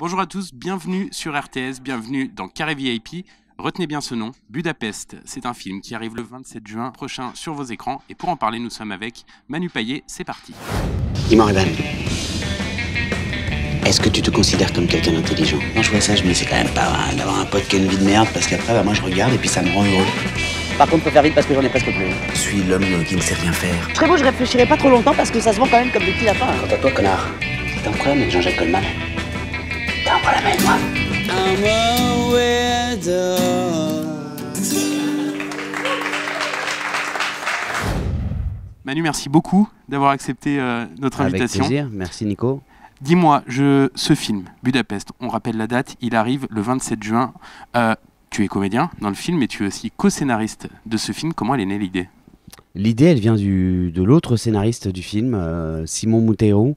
Bonjour à tous, bienvenue sur RTS, bienvenue dans Carré VIP. Retenez bien ce nom, Budapest. C'est un film qui arrive le 27 juin prochain sur vos écrans. Et pour en parler, nous sommes avec Manu Paillet, C'est parti. dis est-ce que tu te considères comme quelqu'un d'intelligent Non, je vois ça, je me dis quand même pas mal d'avoir un pote qui a une vie de merde parce qu'après, bah, moi je regarde et puis ça me rend heureux. Par contre, faut faire vite parce que j'en ai presque plus. Je suis l'homme qui ne sait rien faire. Très beau, je réfléchirai pas trop longtemps parce que ça se vend quand même comme des petits lapins. Hein. Quant à toi, connard, c'est un problème avec Jean-Jacques Goldman. Manu, merci beaucoup d'avoir accepté euh, notre invitation. Avec plaisir, merci Nico. Dis-moi, je, ce film, Budapest, on rappelle la date, il arrive le 27 juin. Euh, tu es comédien dans le film et tu es aussi co-scénariste de ce film. Comment elle est née l'idée L'idée, elle vient du, de l'autre scénariste du film, euh, Simon Moutero,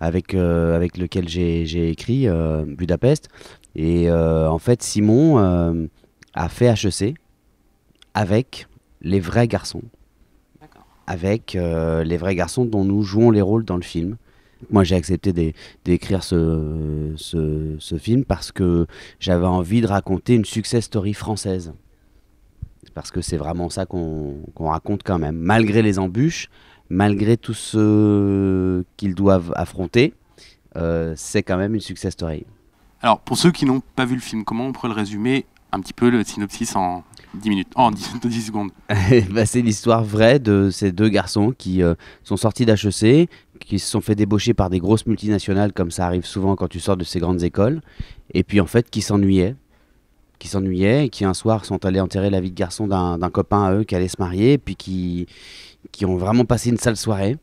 avec, euh, avec lequel j'ai écrit, euh, Budapest. Et euh, en fait, Simon a fait HEC avec les vrais garçons. Avec les vrais garçons dont nous jouons les rôles dans le film. Moi, j'ai accepté d'écrire ce, ce, film parce que j'avais envie de raconter une success story française parce que c'est vraiment ça qu'on raconte quand même. Malgré les embûches, malgré tout ce, ils doivent affronter, euh, c'est quand même une success story. Alors, pour ceux qui n'ont pas vu le film, comment on pourrait le résumer un petit peu le synopsis en 10 minutes, en 10, secondes bah, C'est l'histoire vraie de ces deux garçons qui euh, sont sortis d'HEC, qui se sont fait débaucher par des grosses multinationales, comme ça arrive souvent quand tu sors de ces grandes écoles, et puis en fait qui s'ennuyaient, qui s'ennuyaient, et qui un soir sont allés enterrer la vie de garçon d'un copain à eux qui allait se marier, et puis qui, qui ont vraiment passé une sale soirée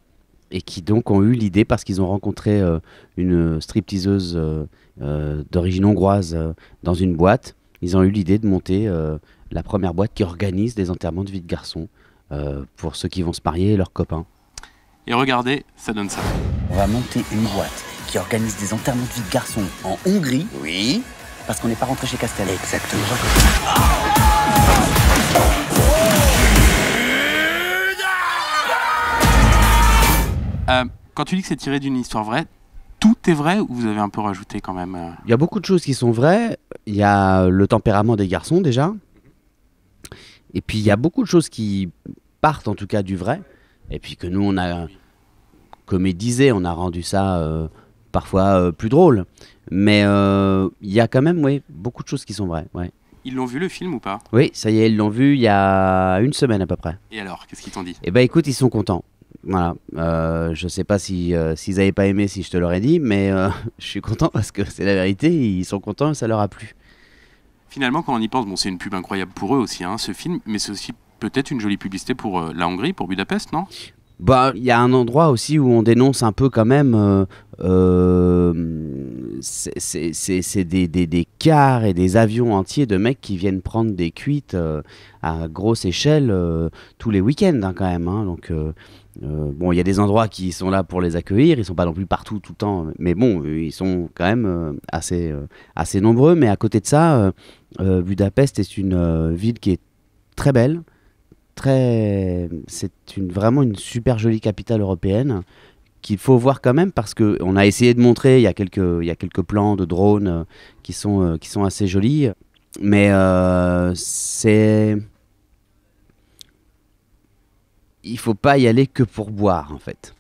et qui donc ont eu l'idée parce qu'ils ont rencontré euh, une stripteaseuse euh, euh, d'origine hongroise dans une boîte. Ils ont eu l'idée de monter la première boîte qui organise des enterrements de vie de garçon pour ceux qui vont se marier leurs copains. Et regardez, ça donne ça. On va monter une boîte qui organise des enterrements de vie de garçon en Hongrie. Oui. Parce qu'on n'est pas rentré chez Castel. Exactement. Ah. Euh, quand tu dis que c'est tiré d'une histoire vraie, tout est vrai ou vous avez un peu rajouté quand même euh Il y a beaucoup de choses qui sont vraies. Il y a le tempérament des garçons déjà. Et puis il y a beaucoup de choses qui partent en tout cas du vrai. Et puis que nous, on a disait, on a rendu ça euh, parfois plus drôle. Mais il y a quand même oui, beaucoup de choses qui sont vraies. Ils l'ont vu le film ou pas Oui, ça y est, ils l'ont vu il y a une semaine à peu près. Et alors, qu'est-ce qu'ils t'ont dit Eh ben écoute, ils sont contents. Voilà, euh, je sais pas si euh, s'ils avaient pas aimé si je te l'aurais dit, mais euh, je suis content parce que c'est la vérité, ils sont contents, ça leur a plu. Finalement, quand on y pense, bon, c'est une pub incroyable pour eux aussi, hein, ce film, mais c'est aussi peut-être une jolie publicité pour la Hongrie, pour Budapest, non bah, il y a un endroit aussi où on dénonce un peu quand même. Euh, euh, c'est des, des, cars et des avions entiers de mecs qui viennent prendre des cuites euh, à grosse échelle tous les week-ends hein, quand même. Hein. donc bon, il y a des endroits qui sont là pour les accueillir. Ils sont pas non plus partout tout le temps, mais bon, ils sont quand même assez assez nombreux. Mais à côté de ça, Budapest est une ville qui est très belle très, c'est une, vraiment une super jolie capitale européenne qu'il faut voir quand même parce que on a essayé de montrer. Il y a quelques, il y a quelques plans de drones euh, qui sont euh, qui sont assez jolis, mais euh, c'est il faut pas y aller que pour boire en fait.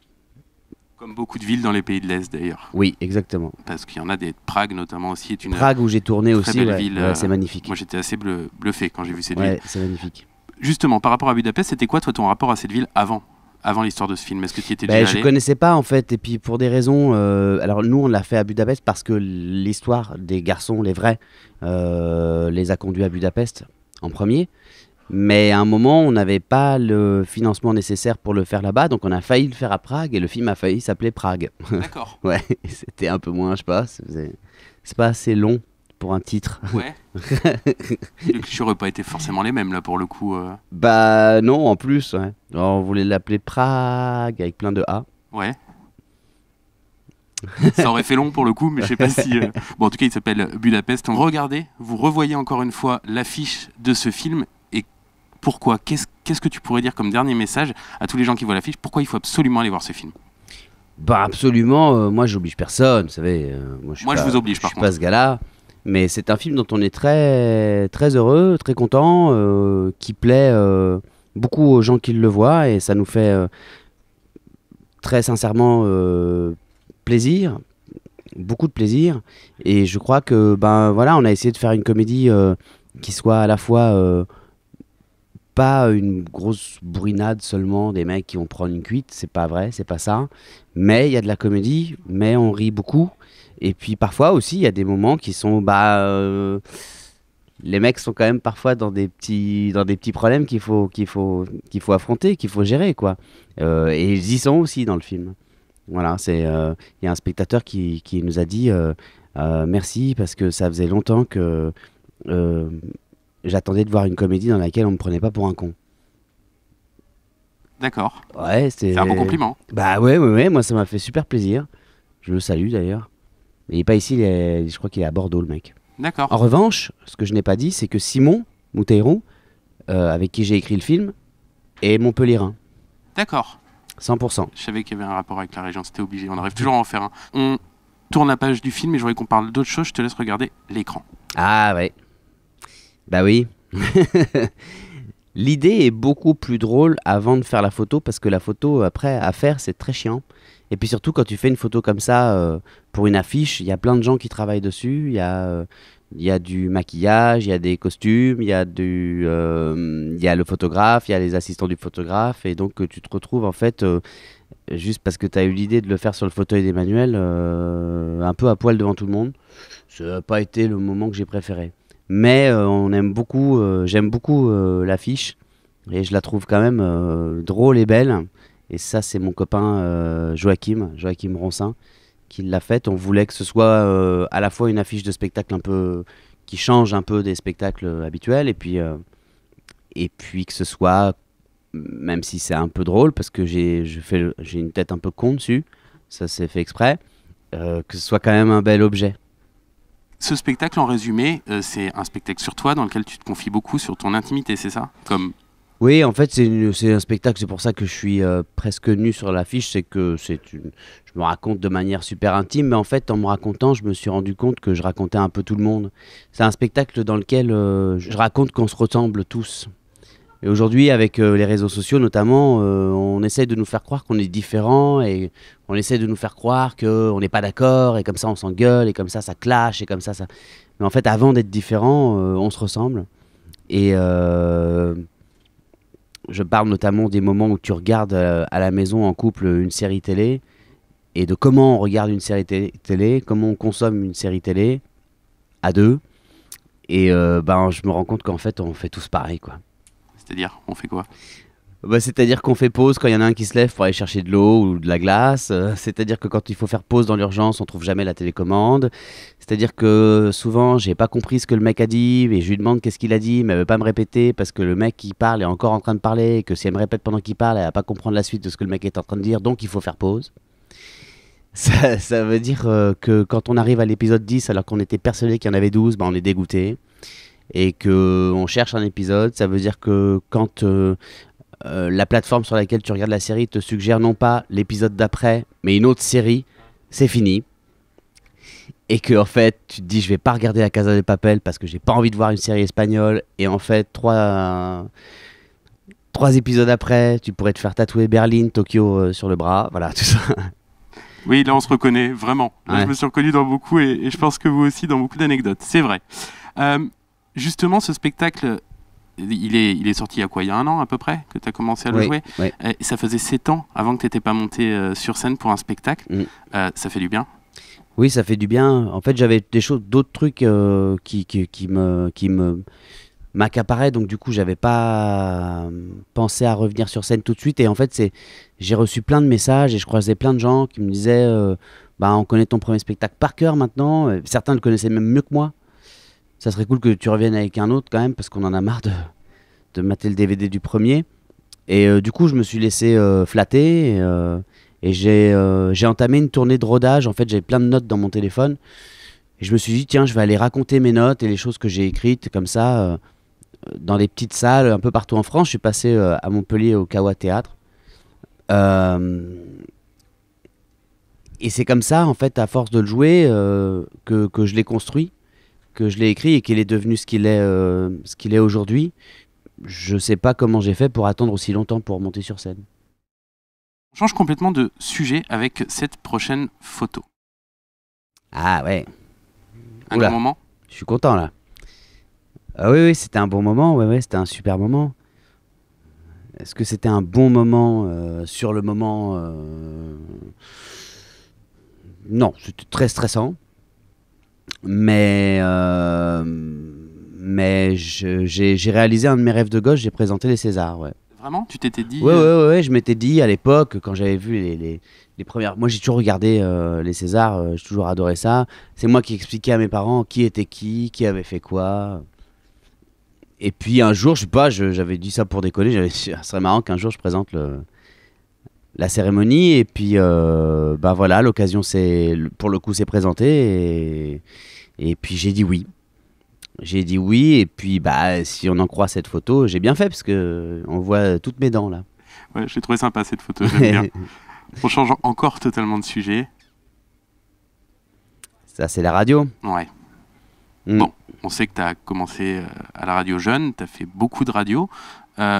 Comme beaucoup de villes dans les pays de l'Est d'ailleurs. Oui, exactement. Parce qu'il y en a des. Prague notamment aussi est une. Prague où j'ai tourné aussi. ville. c'est euh, magnifique. Moi j'étais assez bluffé quand j'ai vu cette ouais, ville. C'est magnifique justement, par rapport à Budapest, c'était quoi ton rapport à cette ville avant avant l'histoire de ce film Est-ce que tu étais ben, déjà allé Je connaissais pas en fait, et puis pour des raisons. Euh, alors nous, on l'a fait à Budapest parce que l'histoire des garçons, les vrais, euh, les a conduits à Budapest en premier. Mais à un moment, on n'avait pas le financement nécessaire pour le faire là-bas, donc on a failli le faire à Prague, et le film a failli s'appeler Prague. D'accord. ouais, c'était un peu moins, je sais pas, c'est pas assez long pour un titre. Ouais. les clichés n'auraient pas été forcément les mêmes là pour le coup. Euh. Bah non, en plus, ouais. on voulait l'appeler Prague avec plein de A. Ouais. Ça aurait fait long pour le coup, mais je sais pas si. Euh. Bon, en tout cas, il s'appelle Budapest. Regardez, vous revoyez encore une fois l'affiche de ce film et pourquoi Qu'est-ce que tu pourrais dire comme dernier message à tous les gens qui voient l'affiche Pourquoi il faut absolument aller voir ce film bah absolument, moi euh, moi j'oblige personne, vous savez. moi, je, vous oblige par je suis pas ce gars-là. Mais c'est un film dont on est très, très heureux, très content, euh, qui plaît euh, beaucoup aux gens qui le voient et ça nous fait euh, très sincèrement plaisir, beaucoup de plaisir. Et je crois que ben voilà, on a essayé de faire une comédie qui soit à la fois pas une grosse brunade seulement des mecs qui vont prendre une cuite, c'est pas vrai, c'est pas ça. Mais il y a de la comédie, mais on rit beaucoup. Et puis parfois aussi, il y a des moments qui sont. Bah, euh, les mecs sont quand même parfois dans des petits, dans des petits problèmes qu'il faut, qu'il faut, qu'il faut affronter, qu'il faut gérer. quoi. Euh, et ils y sont aussi dans le film. Voilà, c'est euh, il y a un spectateur qui, qui nous a dit merci parce que ça faisait longtemps que j'attendais de voir une comédie dans laquelle on me prenait pas pour un con. D'accord. Ouais, c'est un bon compliment. Bah ouais, ouais, ouais moi ça m'a fait super plaisir. Je le salue d'ailleurs il n'est pas ici, je crois qu'il est à Bordeaux, le mec. D'accord. En revanche, ce que je n'ai pas dit, c'est que Simon Mouteiron, euh, avec qui j'ai écrit le film, est Montpellierin. D'accord. 100%. Je savais qu'il y avait un rapport avec la région, c'était obligé, on arrive toujours à en faire un. On tourne la page du film et je voudrais qu'on parle d'autre chose, je te laisse regarder l'écran. Ah ouais. Bah oui. L'idée est beaucoup plus drôle avant de faire la photo parce que la photo après à faire c'est très chiant. Et puis surtout quand tu fais une photo comme ça euh, pour une affiche, il y a plein de gens qui travaillent dessus, il y a euh, du maquillage, il y a des costumes, il y a euh, y le photographe, il y a les assistants du photographe, et donc tu te retrouves en fait juste parce que tu as eu l'idée de le faire sur le fauteuil d'Emmanuel, un peu à poil devant tout le monde. Ce n'a pas été le moment que j'ai préféré. Mais euh, on aime beaucoup, euh, j'aime beaucoup euh, l'affiche et je la trouve quand même drôle et belle. Et ça, c'est mon copain Joachim, Joachim Ronsin, qui l'a faite. On voulait que ce soit à la fois une affiche de spectacle un peu qui change un peu des spectacles habituels et puis et puis que ce soit même si c'est un peu drôle parce que j'ai j'ai une tête un peu con dessus, ça s'est fait exprès, que ce soit quand même un bel objet. Ce spectacle, en résumé, euh, c'est un spectacle sur toi dans lequel tu te confies beaucoup sur ton intimité, c'est ça Comme oui, en fait, c'est un spectacle, c'est pour ça que je suis euh, presque nu sur l'affiche, c'est que c'est une, je me raconte de manière super intime, mais en fait, en me racontant, je me suis rendu compte que je racontais un peu tout le monde. C'est un spectacle dans lequel euh, je raconte qu'on se ressemble tous. Et aujourd'hui, avec euh, les réseaux sociaux notamment, euh, on essaye de nous faire croire qu'on est différent et on essaye de nous faire croire qu'on n'est pas d'accord et comme ça on s'engueule et comme ça ça clash et comme ça ça. Mais en fait, avant d'être différent, euh, on se ressemble. Et je parle notamment des moments où tu regardes à la maison en couple une série télé et de comment on regarde une série télé, comment on consomme une série télé à deux. Et ben, je me rends compte qu'en fait, on fait tous pareil quoi. C'est-à-dire, on fait quoi bah, C'est-à-dire qu'on fait pause quand il y en a un qui se lève pour aller chercher de l'eau ou de la glace. Euh, c'est-à-dire que quand il faut faire pause dans l'urgence, on trouve jamais la télécommande. C'est-à-dire que souvent, j'ai pas compris ce que le mec a dit et je lui demande qu'est-ce qu'il a dit, mais elle veut pas me répéter parce que le mec qui parle est encore en train de parler et que si elle me répète pendant qu'il parle, elle va pas comprendre la suite de ce que le mec est en train de dire, donc il faut faire pause. Ça, ça veut dire euh, que quand on arrive à l'épisode 10 alors qu'on était persuadé qu'il y en avait 12, bah, on est dégoûté et que on cherche un épisode, ça veut dire que quand euh, euh, la plateforme sur laquelle tu regardes la série te suggère non pas l'épisode d'après, mais une autre série, c'est fini. Et que en fait, tu te dis je vais pas regarder la Casa de Papel parce que j'ai pas envie de voir une série espagnole et en fait trois trois épisodes après, tu pourrais te faire tatouer Berlin, Tokyo euh, sur le bras, voilà tout ça. Oui, là on se reconnaît vraiment. Je me suis reconnu dans beaucoup et, je pense que vous aussi dans beaucoup d'anecdotes. C'est vrai justement, ce spectacle, il est, il est sorti il y a quoi Il y a un an à peu près que tu as commencé à le jouer. ça faisait 7 ans avant que tu n'étais pas monté euh, sur scène pour un spectacle. Mm. Euh, ça fait du bien Oui, ça fait du bien. En fait, j'avais des choses, d'autres trucs euh, qui, qui, me. Qui me donc du coup j'avais pas pensé à revenir sur scène tout de suite et en fait c'est j'ai reçu plein de messages et je croisais plein de gens qui me disaient bah on connaît ton premier spectacle par cœur maintenant certains le connaissaient même mieux que moi ça serait cool que tu reviennes avec un autre quand même, parce qu'on en a marre de, de mater le DVD du premier. Et euh, du coup, je me suis laissé euh, flatter et, euh, j'ai entamé une tournée de rodage. En fait, j'avais plein de notes dans mon téléphone. Et je me suis dit, tiens, je vais aller raconter mes notes et les choses que j'ai écrites comme ça dans des petites salles un peu partout en France. Je suis passé à Montpellier au Kawa Théâtre. et c'est comme ça, en fait, à force de le jouer, que, que je l'ai construit que je l'ai écrit et qu'il est devenu ce qu'il est, euh, est aujourd'hui, je ne sais pas comment j'ai fait pour attendre aussi longtemps pour monter sur scène. On change complètement de sujet avec cette prochaine photo. Ah ouais. Un grand bon moment Je suis content là. Ah oui, oui, c'était un bon moment, ouais, ouais, c'était un super moment. Est-ce que c'était un bon moment euh, sur le moment euh, Non, c'était très stressant. Mais, euh, mais j'ai réalisé un de mes rêves de gauche, j'ai présenté les Césars. Ouais. Vraiment Tu t'étais dit Oui, euh, ouais, je m'étais dit à l'époque, quand j'avais vu les, les, premières. Moi, j'ai toujours regardé euh, les Césars, j'ai toujours adoré ça. C'est moi qui expliquais à mes parents qui était qui, qui avait fait quoi. Et puis un jour, je sais pas, j'avais dit ça pour décoller, ah, ce ça serait marrant qu'un jour je présente le, la cérémonie et puis euh, bah voilà l'occasion c'est pour le coup s'est présentée et, puis j'ai dit oui j'ai dit oui et puis bah si on en croit cette photo j'ai bien fait parce que on voit toutes mes dents là ouais j'ai trouvé sympa cette photo j'aime bien on change encore totalement de sujet ça c'est la radio ouais mm. bon on sait que tu as commencé euh, à la radio jeune, tu as fait beaucoup de radio. Euh,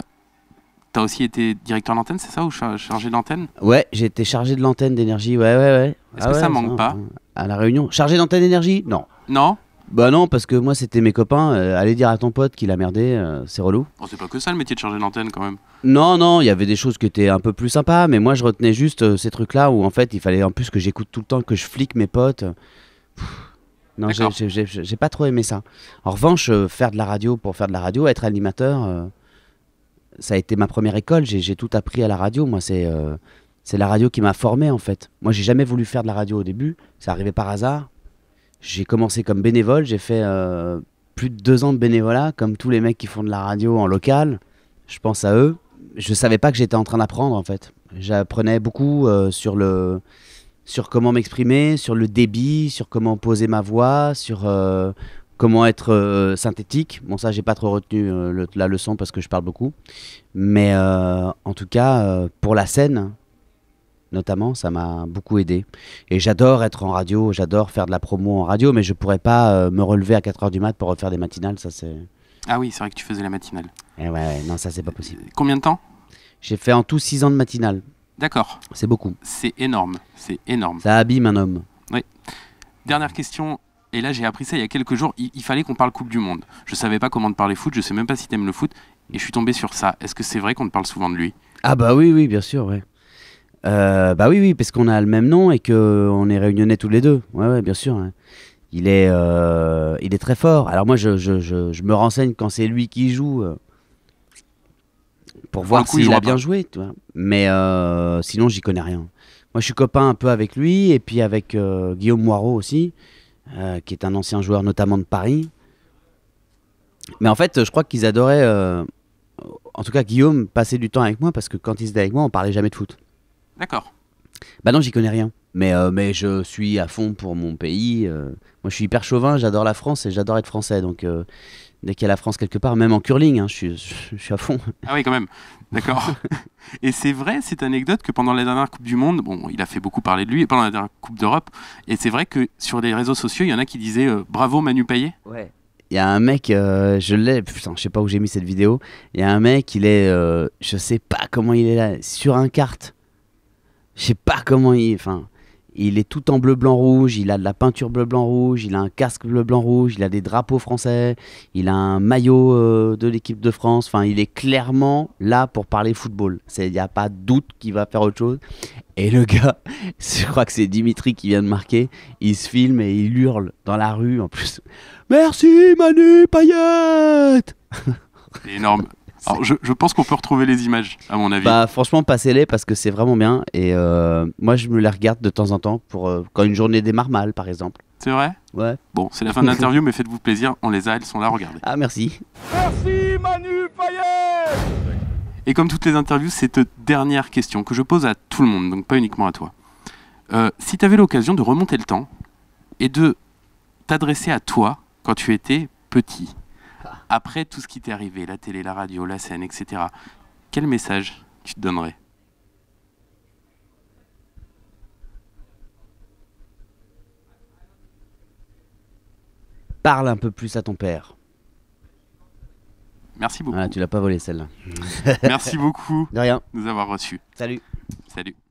T'as aussi été directeur d'antenne, c'est ça Ou chargé d'antenne Ouais, j'ai été chargé de l'antenne d'énergie, ouais, ouais, ouais. Est-ce ah que ça manque pas À la réunion. Chargé d'antenne d'énergie Non. Non bah non, parce que moi c'était mes copains. Euh, aller dire à ton pote qu'il a merdé, euh, c'est relou. Oh, c'est pas que ça le métier de charger d'antenne quand même. Non, non, il y avait des choses qui étaient un peu plus sympas, mais moi je retenais juste euh, ces trucs-là où en fait il fallait en plus que j'écoute tout le temps, que je flique mes potes. non, j'ai pas trop aimé ça. En revanche, faire de la radio pour faire de la radio, être animateur, ça a été ma première école. J'ai tout appris à la radio. Moi, euh, c'est la radio qui m'a formé, en fait. Moi, j'ai jamais voulu faire de la radio au début. Ça arrivait par hasard. J'ai commencé comme bénévole. J'ai fait euh, plus de deux ans de bénévolat, comme tous les mecs qui font de la radio en local. Je pense à eux. Je savais pas que j'étais en train d'apprendre, en fait. J'apprenais beaucoup euh, sur le sur comment m'exprimer, sur le débit, sur comment poser ma voix, sur comment être euh, synthétique. Bon, ça, j'ai pas trop retenu euh, la leçon parce que je parle beaucoup. Mais euh, en tout cas, pour la scène, notamment, ça m'a beaucoup aidé. Et j'adore être en radio, j'adore faire de la promo en radio, mais je pourrais pas me relever à 4h du mat pour refaire des matinales. Ça, c'est. Ah oui, c'est vrai que tu faisais la matinale. Eh ouais, non, ça, c'est pas possible. Combien de temps J'ai fait en tout 6 ans de matinale. D'accord. C'est beaucoup. C'est énorme. C'est énorme. Ça abîme un homme. Oui. Dernière question et là j'ai appris ça il y a quelques jours, il, fallait qu'on parle Coupe du Monde. Je savais pas comment te parler foot, je sais même pas si t'aimes le foot, et je suis tombé sur ça. Est-ce que c'est vrai qu'on te parle souvent de lui Ah bah oui, oui, bien sûr, ouais. Euh, bah oui, oui, parce qu'on a le même nom et qu'on euh, est réunionnais tous les deux. Ouais, bien sûr. Il, est, euh, il est très fort. Alors moi, je, me renseigne quand c'est lui qui joue pour voir s'il a bien joué. Mais sinon, j'y connais rien. Moi, je suis copain un peu avec lui et puis avec Guillaume Moirot aussi. Euh, qui est un ancien joueur notamment de Paris. Mais en fait, je crois qu'ils adoraient, euh, en tout cas Guillaume, passer du temps avec moi parce que quand ils étaient avec moi, on parlait jamais de foot. D'accord. Bah non, j'y connais rien. Mais, euh, mais je suis à fond pour mon pays. moi, je suis hyper chauvin, j'adore la France et j'adore être français. Donc, dès qu'il y a la France quelque part, même en curling, hein, je, suis, à fond. Ah oui, quand même. D'accord. et c'est vrai, cette anecdote, que pendant la dernière Coupe du Monde, bon, il a fait beaucoup parler de lui, pendant la dernière Coupe d'Europe, et c'est vrai que sur les réseaux sociaux, il y en a qui disaient euh, bravo Manu Payet. Ouais. Il y a un mec, euh, je l'ai, putain, je sais pas où j'ai mis cette vidéo. Il y a un mec, il est, euh, je sais pas comment il est là, sur un kart. Je sais pas comment il, enfin, il est tout en bleu, blanc, rouge. Il a de la peinture bleu, blanc, rouge. Il a un casque bleu, blanc, rouge. Il a des drapeaux français. Il a un maillot euh, de l'équipe de France. Enfin, il est clairement là pour parler football. Il n'y a pas de doute qu'il va faire autre chose. Et le gars, je crois que c'est Dimitri qui vient de marquer. Il se filme et il hurle dans la rue en plus. Merci Manu Payette. énorme. Alors je, pense qu'on peut retrouver les images, à mon avis. Bah, franchement, passez-les parce que c'est vraiment bien. Et euh, moi, je me les regarde de temps en temps pour euh, quand une journée démarre mal, par exemple. C'est vrai Ouais. Bon, c'est la fin de l'interview, mais faites-vous plaisir, on les a, elles sont là, regardez. Ah, merci. Merci Manu Payet Et comme toutes les interviews, cette dernière question que je pose à tout le monde, donc pas uniquement à toi. Euh, si tu avais l'occasion de remonter le temps et de t'adresser à toi quand tu étais petit, après tout ce qui t'est arrivé, la télé, la radio, la scène, etc., quel message tu te donnerais Parle un peu plus à ton père. Merci beaucoup. Ah, tu l'as pas volé celle-là. Merci beaucoup. De rien. nous avoir reçus. Salut. Salut.